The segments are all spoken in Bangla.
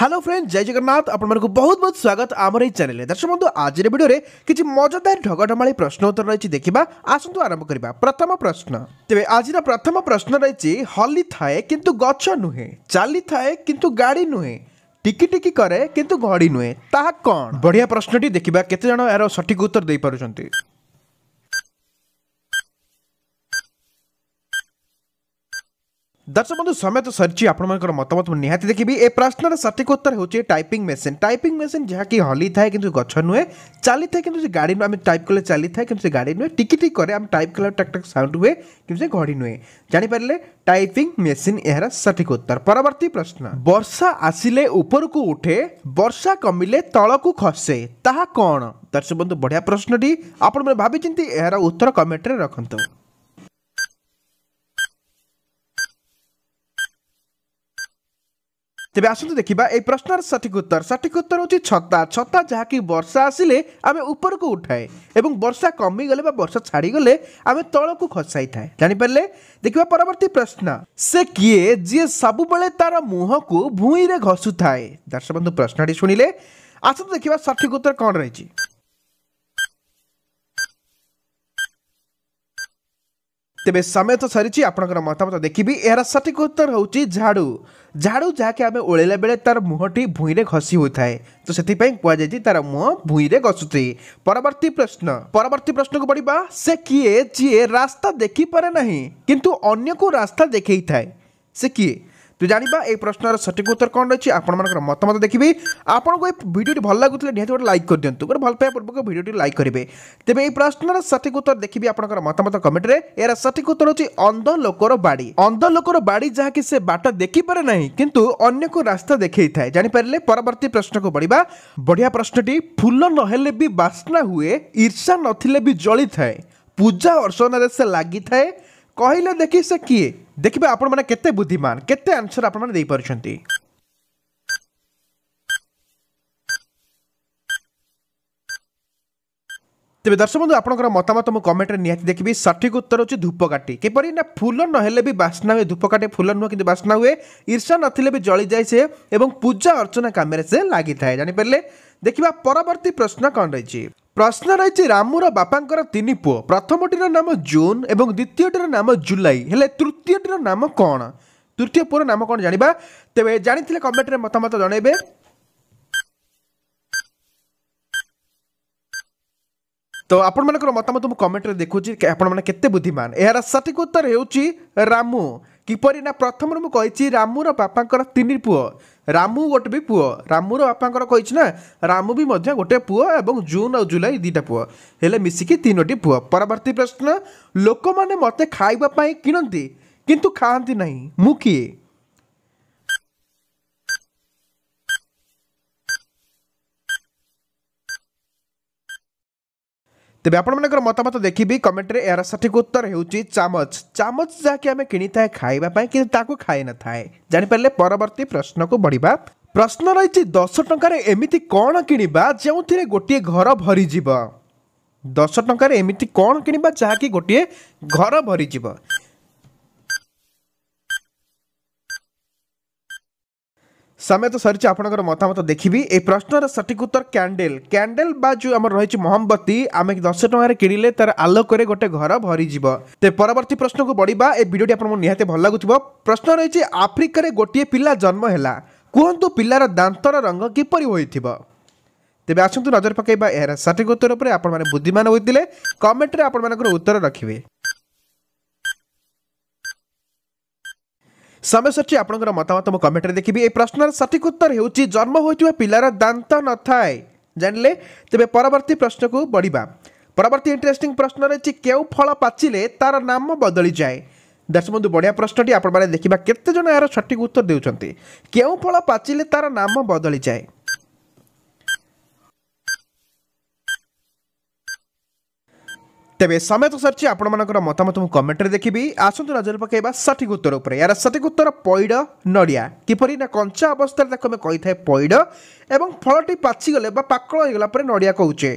হ্যালো ফ্রেন্ড জয় জগন্নাথ আপনার বহুত বহুত স্বাগত আমার এই চ্যানেলে দর্শক বন্ধু আজর ভিডিওরে কিছু মজাদার ঢগঢমাড়ি প্রশ্ন উত্তর রয়েছে দেখিবা আসন্তু আরম্ভ করিবা প্রথম প্রশ্ন তেবে আজর প্রথম প্রশ্ন রয়েছে হলি থাকে কিন্তু গছ নুহে চালি থাকে কিন্তু গাড়ি নুহে টিকি টিকি করে কিন্তু ঘড়ি নুহে তাহা কণ বড়িয়া প্রশ্নটি দেখিবা কেতে জন এর সঠিক উত্তর দেই পারুচন্তি दर्शक बंधु समय तो सरची आपंकर मतामत निहाती देखी ए प्रश्नर सठिक उत्तर हूँ टाइपिंग मेसीन टाइपिंग मेसीन जहाँकि हली था कि गच नुए चली था कि गाड़ी नुह टाइप कले चली थाए कि गाड़ी नुहे टिकी टिक करे आम टाइप कले टक साउंड हुए कि घड़ी नुहे जानीपारे टाइपिंग मेसीन यार सठिक उत्तर परवर्त प्रश्न वर्षा आसिले ऊपर को उठे वर्षा कमिले तल को खसे ताहा कौन दर्शक बंधु बढ़िया प्रश्नटी आप भाभी यार उत्तर कमेंट रखु ତେବେ ଆସନ୍ତୁ ଦେଖିବା ଏହି ପ୍ରଶ୍ନର ସଠିକ ଉତ୍ତର ସଠିକ ଉତ୍ତର ହେଉଛି ଛତା ଛତା ଯାହାକି ବର୍ଷା ଆସିଲେ ଆମେ ଉପରକୁ ଉଠାଏ ଏବଂ ବର୍ଷା କମିଗଲେ ବା ବର୍ଷା ଛାଡ଼ିଗଲେ ଆମେ ତଳକୁ ଖସାଇଥାଏ ଜାଣିପାରିଲେ ଦେଖିବା ପରବର୍ତ୍ତୀ ପ୍ରଶ୍ନ ସେ କିଏ ଯିଏ ସବୁବେଳେ ତାର ମୁହଁକୁ ଭୂଇଁରେ ଘଷୁଥାଏ ଦର୍ଶକ ବନ୍ଧୁ ପ୍ରଶ୍ନଟି ଶୁଣିଲେ ଆସନ୍ତୁ ଦେଖିବା ସଠିକ ଉତ୍ତର କ'ଣ ରହିଛି ତେବେ ସମୟ ତ ସରିଛି ଆପଣଙ୍କର ମତାମତ ଦେଖିବି ଏହାର ସଠିକ ଉତ୍ତର ହେଉଛି ଝାଡ଼ୁ झाड़ू जहाँकि आम ओला बेले तार मुहटी भूं घसी होता तो से कहुई तार मुह भूं घसुचे परवर्त प्रश्न परवर्त प्रश्न को पढ़ा से किए जी रास्ता देखिपे ना कि रास्ता देखे थाए से किए তো জাঁয়া এই প্রশ্নর সঠিক উত্তর কম রয়েছে আপনার মতামত দেখবি আপনার এই ভিডিওটি ভাল লাগুলে নিহতি গোটে লাইক করে দিও গোটে ভাল পাওয়া পূর্বক ভিডিওটি লাইক করবে তবে এই প্রশ্নর সঠিক উত্তর দেখবি আপনার মতামত কমেন্টে এর সঠিক উত্তর হচ্ছে অন্ধ লোকর বাড়ি অন্ধ লোকর বাড়ি যা কি সে বাট দেখিপারে না কিন্তু অন্যকু রাস্তা দেখাই থাকে জাঁপারে পরবর্তী প্রশ্নক পড়া বড়িয়া প্রশ্নটি ফুল নহলে বি বাসনা হুয়ে ঈর্ষা নথিলে বি জলি থাকে পূজা ପୂଜା সে লাগি থাকে কহিলে দেখি সে କିଏ देखिए आपने केते बुद्धिमान केते आंसर आपने ତେବେ ଦର୍ଶକ ବନ୍ଧୁ ଆପଣଙ୍କର ମତାମତ ମୁଁ କମେଣ୍ଟରେ ନିହାତି ଦେଖିବି ସଠିକ୍ ଉତ୍ତର ହେଉଛି ଧୂପକାଠି କିପରି ନା ଫୁଲ ନହେଲେ ବି ବାସ୍ନା ହୁଏ ଧୂପକାଠି ଫୁଲ ନୁହଁ କିନ୍ତୁ ବାସ୍ନା ହୁଏ ଈର୍ଷା ନଥିଲେ ବି ଜଳିଯାଏ ସେ ଏବଂ ପୂଜା ଅର୍ଚ୍ଚନା କାମରେ ସେ ଲାଗିଥାଏ ଜାଣିପାରିଲେ ଦେଖିବା ପରବର୍ତ୍ତୀ ପ୍ରଶ୍ନ କ'ଣ ରହିଛି ପ୍ରଶ୍ନ ରହିଛି ରାମୁର ବାପାଙ୍କର ତିନି ପୁଅ ପ୍ରଥମଟିର ନାମ ଜୁନ୍ ଏବଂ ଦ୍ୱିତୀୟଟିର ନାମ ଜୁଲାଇ ହେଲେ ତୃତୀୟଟିର ନାମ କ'ଣ ତୃତୀୟ ପୁଅର ନାମ କ'ଣ ଜାଣିବା ତେବେ ଜାଣିଥିଲେ କମେଣ୍ଟରେ ମତାମତ ଜଣାଇବେ তো ଆପଣମାନଙ୍କର ମତାମତ ମୁଁ କମେଣ୍ଟରେ ଦେଖୁଛି ଆପଣମାନେ କେତେ ବୁଦ୍ଧିମାନ ଏହାର ସଠିକ ଉତ୍ତର ହେଉଛି ରାମୁ କିପରି ନା ପ୍ରଥମରୁ ମୁଁ କହିଛି ରାମୁର ବାପାଙ୍କର ତିନି ପୁଅ ରାମୁ ଗୋଟେ ବି ପୁଅ ରାମୁର ବାପାଙ୍କର କହିଛି ନା ରାମୁ ବି ମଧ୍ୟ ଗୋଟେ ପୁଅ ଏବଂ ଜୁନ୍ ଆଉ ଜୁଲାଇ ଦୁଇଟା ପୁଅ ହେଲେ ମିଶିକି ତିନୋଟି ପୁଅ ପରବର୍ତ୍ତୀ ପ୍ରଶ୍ନ ଲୋକମାନେ ମୋତେ ଖାଇବା ପାଇଁ କିଣନ୍ତି କିନ୍ତୁ ଖାଆନ୍ତି ନାହିଁ ମୁଁ କିଏ ତେବେ ଆପଣମାନଙ୍କର ମତାମତ ଦେଖିବି କମେଣ୍ଟରେ ଏହାର ସଠିକ୍ ଉତ୍ତର ହେଉଛି ଚାମଚ ଚାମଚ ଯାହାକି ଆମେ କିଣିଥାଏ ଖାଇବା ପାଇଁ କିନ୍ତୁ ତାକୁ ଖାଇନଥାଏ ଜାଣିପାରିଲେ ପରବର୍ତ୍ତୀ ପ୍ରଶ୍ନକୁ ବଢ଼ିବା ପ୍ରଶ୍ନ ରହିଛି ଦଶ ଟଙ୍କାରେ ଏମିତି କ'ଣ କିଣିବା ଯେଉଁଥିରେ ଗୋଟିଏ ଘର ଭରିଯିବ ଦଶ ଟଙ୍କାରେ ଏମିତି କ'ଣ କିଣିବା ଯାହାକି ଗୋଟିଏ ଘର ଭରିଯିବ ସମୟ ସରିଛି ଆପଣଙ୍କର ମତାମତ ଦେଖିବି ଏ ପ୍ରଶ୍ନର ସଠିକ୍ ଉତ୍ତର କ୍ୟାଣ୍ଡେଲ୍ କ୍ୟାଣ୍ଡେଲ୍ ବା ଯେଉଁ ଆମର ରହିଛି ମହମବତୀ ଆମେ ଦଶ ଟଙ୍କାରେ କିଣିଲେ ତାର ଆଲୋକରେ ଗୋଟେ ଘର ଭରିଯିବ ତେ ପରବର୍ତ୍ତୀ ପ୍ରଶ୍ନକୁ ବଢ଼ିବା ଏ ଭିଡ଼ିଓଟି ଆପଣଙ୍କୁ ନିହାତି ଭଲ ଲାଗୁଥିବ ପ୍ରଶ୍ନ ରହିଛି ଆଫ୍ରିକାରେ ଗୋଟିଏ ପିଲା ଜନ୍ମ ହେଲା କୁହନ୍ତୁ ପିଲାର ଦାନ୍ତର ରଙ୍ଗ କିପରି ହୋଇଥିବ ତେବେ ଆସନ୍ତୁ ନଜର ପକାଇବା ଏହାର ସଠିକ୍ ଉତ୍ତର ଉପରେ ଆପଣମାନେ ବୁଦ୍ଧିମାନ ହୋଇଥିଲେ କମେଣ୍ଟରେ ଆପଣମାନଙ୍କର ଉତ୍ତର ରଖିବେ ସମୟ ସାମ୍ୟସାଚୀ ଆପଣଙ୍କର ମତାମତ ମୁଁ କମେଣ୍ଟରେ ଦେଖିବି ଏହି ପ୍ରଶ୍ନର ସଠିକ୍ ଉତ୍ତର ହେଉଛି ଜନ୍ମ ହୋଇଥିବା ପିଲାର ଦାନ୍ତ ନଥାଏ ଜାଣିଲେ ତେବେ ପରବର୍ତ୍ତୀ ପ୍ରଶ୍ନକୁ ବଢ଼ିବା ପରବର୍ତ୍ତୀ ଇଣ୍ଟରେଷ୍ଟିଂ ପ୍ରଶ୍ନ ରହିଛି କେଉଁ ଫଳ ପାଚିଲେ ତାର ନାମ ବଦଳିଯାଏ ଦର୍ଶବନ୍ଧୁ ବଢ଼ିଆ ପ୍ରଶ୍ନଟି ଆପଣମାନେ ଦେଖିବା କେତେଜଣ ଏହାର ସଠିକ୍ ଉତ୍ତର ଦେଉଛନ୍ତି କେଉଁ ଫଳ ପାଚିଲେ ତାର ନାମ ବଦଳିଯାଏ ତେବେ ସମୟ ସରିଛି ଆପଣମାନଙ୍କର ମତାମତ ମୁଁ କମେଣ୍ଟରେ ଦେଖିବି ଆସନ୍ତୁ ନଜର ପକାଇବା ସଠିକ୍ ଉତ୍ତର ଉପରେ ଏହାର ସଠିକ୍ ଉତ୍ତର ପଇଡ଼ ନଡ଼ିଆ କିପରି ନା କଞ୍ଚା ଅବସ୍ଥାରେ ତାକୁ ଆମେ କହିଥାଏ ପଇଡ଼ ଏବଂ ଫଳଟି ପାଚିଗଲେ ବା ପାକଳ ହୋଇଗଲା ପରେ ନଡ଼ିଆ କହୁଛେ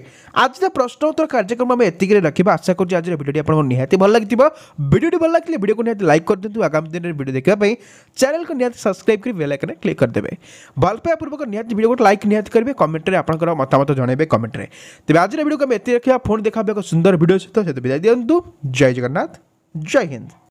ଆଜିର ପ୍ରଶ୍ନ ଉତ୍ତର କାର୍ଯ୍ୟକ୍ରମ ଆମେ ଏତିକିରେ ରଖିବା ଆଶା କରୁଛି ଆଜିର ଭିଡ଼ିଓଟି ଆପଣଙ୍କୁ ନିହାତି ଭଲ ଲାଗିଥିବ ଭିଡ଼ିଓଟି ଭଲ ଲାଗିଲେ ଭିଡ଼ିଓକୁ ନିହାତି ଲାଇକ୍ କରିଦିଅନ୍ତୁ ଆଗାମୀ ଦିନରେ ଭିଡ଼ିଓ ଦେଖିବା ପାଇଁ ଚ୍ୟାନେଲକୁ ନିହାତି ସବସ୍କ୍ରାଇବ୍ କରି ବେଲ୍ ଆଇକନ୍ରେ କ୍ଲିକ୍ କରିଦେବେ ଭଲ ପାଇବା ପୂର୍ବକ ନିହାତି ଭିଡ଼ିଓକୁ ଲାଇକ୍ ନିହାତି କରିବେ କମେଣ୍ଟରେ ଆପଣଙ୍କର ମତାମତ ଜଣାଇବେ କମେଣ୍ଟରେ ତେବେ ଆଜିର ଭିଡ଼ିଓକୁ ଆମେ ଏତିକି ରଖିବା ପୁଣି ଦେଖା ହେବ ଏକ ସୁନ୍ଦର ଭିଡ଼ିଓ से तो विदाई दिया जय जगन्नाथ जय हिंद